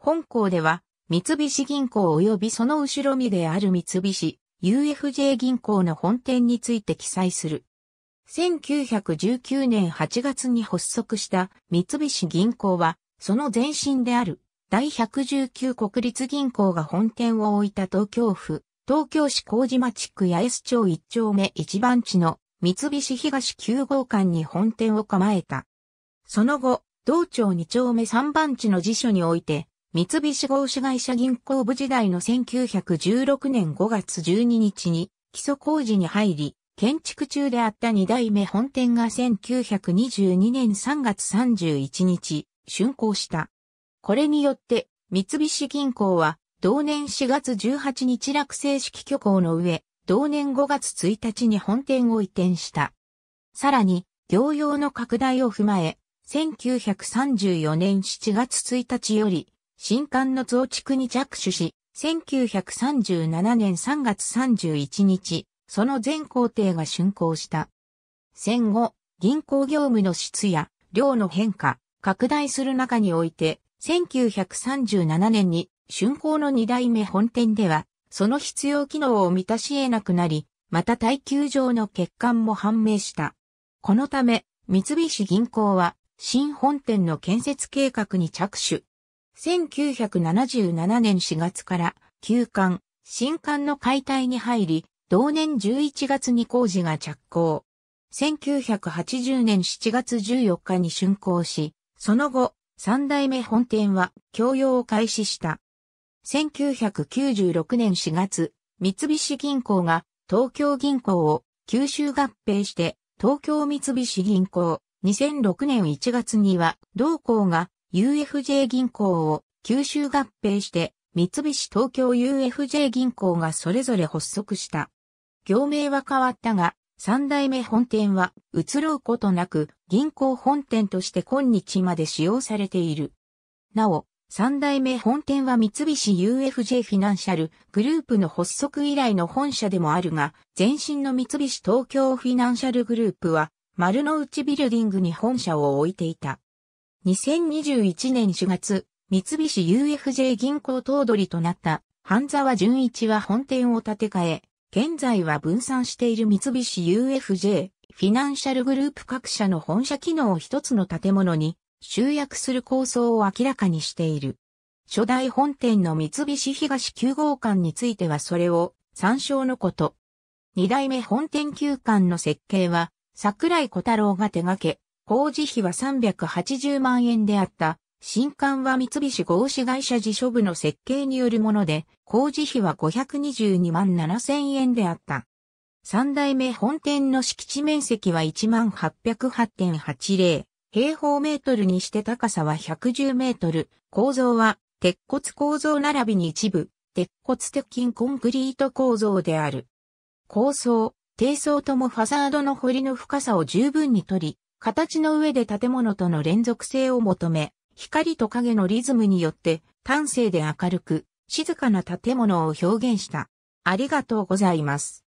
本校では、三菱銀行及びその後ろ身である三菱 UFJ 銀行の本店について記載する。1919年8月に発足した三菱銀行は、その前身である第119国立銀行が本店を置いた東京府、東京市麹町区八重洲町一丁目一番地の三菱東9号館に本店を構えた。その後、同町二丁目三番地の辞書において、三菱合資会社銀行部時代の1916年5月12日に基礎工事に入り、建築中であった二代目本店が1922年3月31日、竣工した。これによって、三菱銀行は、同年4月18日落成式挙行の上、同年5月1日に本店を移転した。さらに、業用の拡大を踏まえ、1934年7月1日より、新館の増築に着手し、1937年3月31日、その全工程が竣工した。戦後、銀行業務の質や量の変化、拡大する中において、1937年に竣工の2代目本店では、その必要機能を満たし得なくなり、また耐久上の欠陥も判明した。このため、三菱銀行は、新本店の建設計画に着手。1977年4月から旧館、新館の解体に入り、同年11月に工事が着工。1980年7月14日に竣工し、その後、三代目本店は供用を開始した。1996年4月、三菱銀行が東京銀行を九州合併して東京三菱銀行、2006年1月には同行が UFJ 銀行を吸収合併して三菱東京 UFJ 銀行がそれぞれ発足した。業名は変わったが、三代目本店は移ろうことなく銀行本店として今日まで使用されている。なお、三代目本店は三菱 UFJ フィナンシャルグループの発足以来の本社でもあるが、前身の三菱東京フィナンシャルグループは丸の内ビルディングに本社を置いていた。2021年4月、三菱 UFJ 銀行頭取となった半沢淳一は本店を建て替え、現在は分散している三菱 UFJ フィナンシャルグループ各社の本社機能を一つの建物に集約する構想を明らかにしている。初代本店の三菱東9号館についてはそれを参照のこと。二代目本店9館の設計は桜井小太郎が手掛け、工事費は380万円であった。新館は三菱合資会社自書部の設計によるもので、工事費は522万7千円であった。三代目本店の敷地面積は1808.80平方メートルにして高さは110メートル、構造は鉄骨構造並びに一部、鉄骨鉄筋コンクリート構造である。構想、低層ともファサードの堀の深さを十分に取り、形の上で建物との連続性を求め、光と影のリズムによって端正で明るく、静かな建物を表現した。ありがとうございます。